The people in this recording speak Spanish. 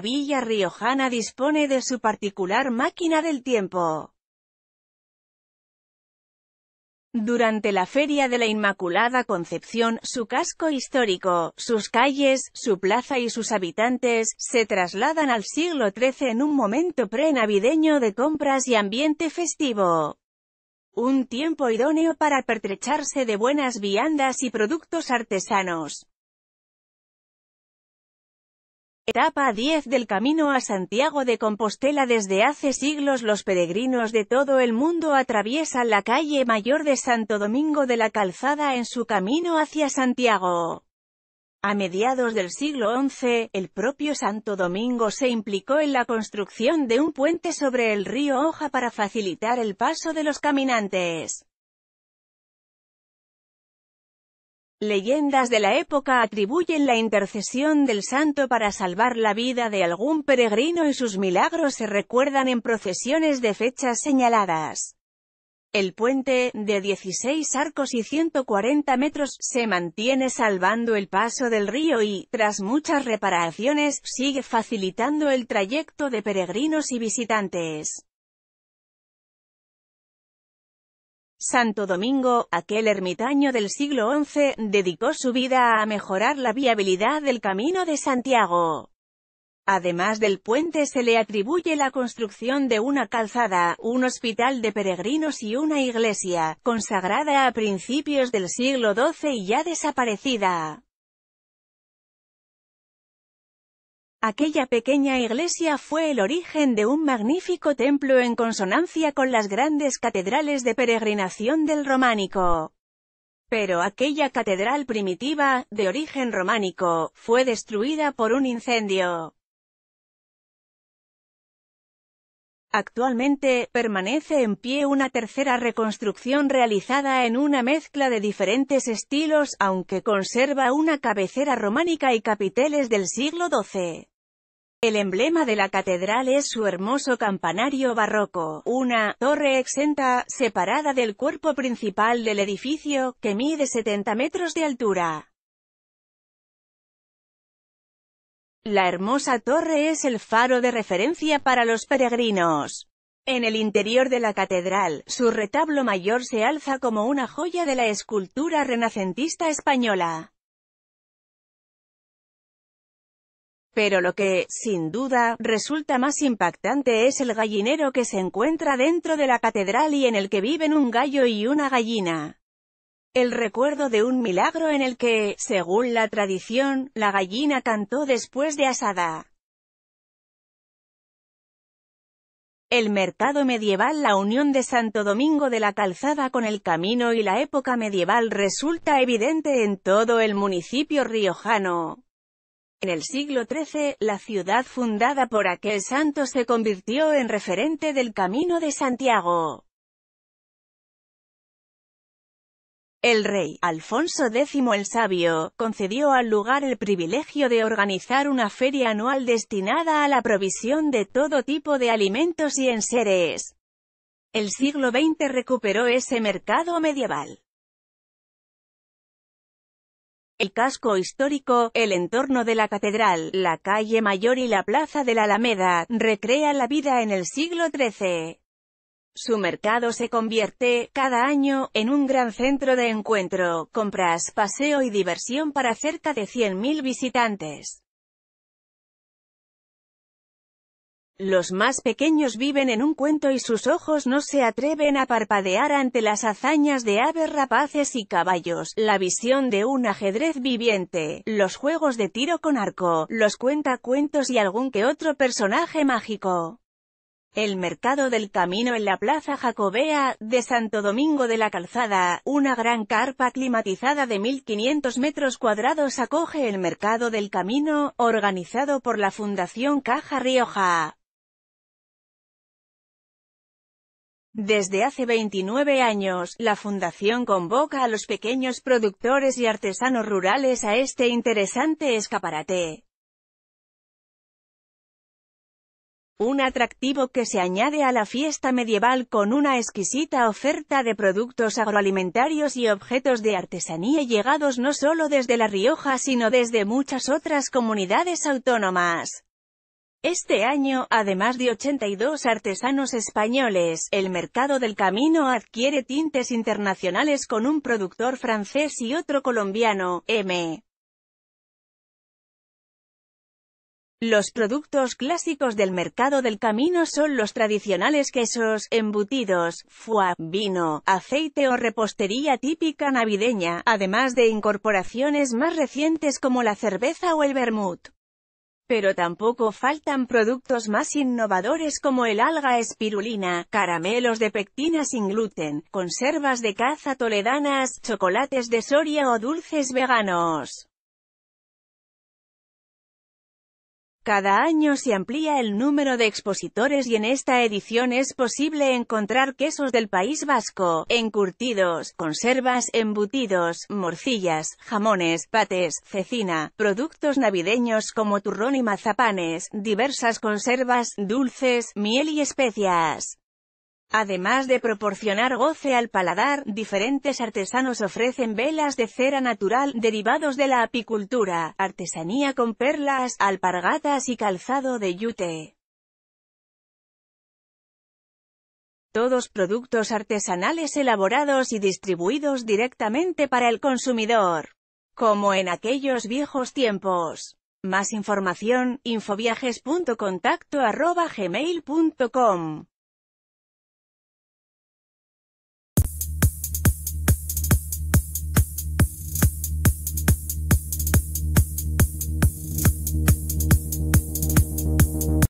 villa riojana dispone de su particular máquina del tiempo. Durante la Feria de la Inmaculada Concepción, su casco histórico, sus calles, su plaza y sus habitantes, se trasladan al siglo XIII en un momento pre-navideño de compras y ambiente festivo. Un tiempo idóneo para pertrecharse de buenas viandas y productos artesanos. Etapa 10 del Camino a Santiago de Compostela Desde hace siglos los peregrinos de todo el mundo atraviesan la calle mayor de Santo Domingo de la Calzada en su camino hacia Santiago. A mediados del siglo XI, el propio Santo Domingo se implicó en la construcción de un puente sobre el río Hoja para facilitar el paso de los caminantes. Leyendas de la época atribuyen la intercesión del santo para salvar la vida de algún peregrino y sus milagros se recuerdan en procesiones de fechas señaladas. El puente, de 16 arcos y 140 metros, se mantiene salvando el paso del río y, tras muchas reparaciones, sigue facilitando el trayecto de peregrinos y visitantes. Santo Domingo, aquel ermitaño del siglo XI, dedicó su vida a mejorar la viabilidad del Camino de Santiago. Además del puente se le atribuye la construcción de una calzada, un hospital de peregrinos y una iglesia, consagrada a principios del siglo XII y ya desaparecida. Aquella pequeña iglesia fue el origen de un magnífico templo en consonancia con las grandes catedrales de peregrinación del románico. Pero aquella catedral primitiva, de origen románico, fue destruida por un incendio. Actualmente, permanece en pie una tercera reconstrucción realizada en una mezcla de diferentes estilos, aunque conserva una cabecera románica y capiteles del siglo XII. El emblema de la catedral es su hermoso campanario barroco, una torre exenta, separada del cuerpo principal del edificio, que mide 70 metros de altura. La hermosa torre es el faro de referencia para los peregrinos. En el interior de la catedral, su retablo mayor se alza como una joya de la escultura renacentista española. Pero lo que, sin duda, resulta más impactante es el gallinero que se encuentra dentro de la catedral y en el que viven un gallo y una gallina. El recuerdo de un milagro en el que, según la tradición, la gallina cantó después de asada. El mercado medieval La unión de Santo Domingo de la Calzada con el camino y la época medieval resulta evidente en todo el municipio riojano. En el siglo XIII, la ciudad fundada por aquel santo se convirtió en referente del Camino de Santiago. El rey, Alfonso X el Sabio, concedió al lugar el privilegio de organizar una feria anual destinada a la provisión de todo tipo de alimentos y enseres. El siglo XX recuperó ese mercado medieval. El casco histórico, el entorno de la catedral, la calle Mayor y la plaza de la Alameda, recrea la vida en el siglo XIII. Su mercado se convierte, cada año, en un gran centro de encuentro, compras, paseo y diversión para cerca de 100.000 visitantes. Los más pequeños viven en un cuento y sus ojos no se atreven a parpadear ante las hazañas de aves rapaces y caballos, la visión de un ajedrez viviente, los juegos de tiro con arco, los cuentacuentos y algún que otro personaje mágico. El mercado del camino en la Plaza Jacobea, de Santo Domingo de la Calzada, una gran carpa climatizada de 1.500 metros cuadrados acoge el mercado del camino, organizado por la Fundación Caja Rioja. Desde hace 29 años, la Fundación convoca a los pequeños productores y artesanos rurales a este interesante escaparate. Un atractivo que se añade a la fiesta medieval con una exquisita oferta de productos agroalimentarios y objetos de artesanía llegados no solo desde La Rioja sino desde muchas otras comunidades autónomas. Este año, además de 82 artesanos españoles, el mercado del camino adquiere tintes internacionales con un productor francés y otro colombiano, M. Los productos clásicos del mercado del camino son los tradicionales quesos, embutidos, foie, vino, aceite o repostería típica navideña, además de incorporaciones más recientes como la cerveza o el vermut. Pero tampoco faltan productos más innovadores como el alga espirulina, caramelos de pectina sin gluten, conservas de caza toledanas, chocolates de Soria o dulces veganos. Cada año se amplía el número de expositores y en esta edición es posible encontrar quesos del País Vasco, encurtidos, conservas, embutidos, morcillas, jamones, pates, cecina, productos navideños como turrón y mazapanes, diversas conservas, dulces, miel y especias. Además de proporcionar goce al paladar, diferentes artesanos ofrecen velas de cera natural, derivados de la apicultura, artesanía con perlas, alpargatas y calzado de yute. Todos productos artesanales elaborados y distribuidos directamente para el consumidor. Como en aquellos viejos tiempos. Más información, infoviajes.contacto.gmail.com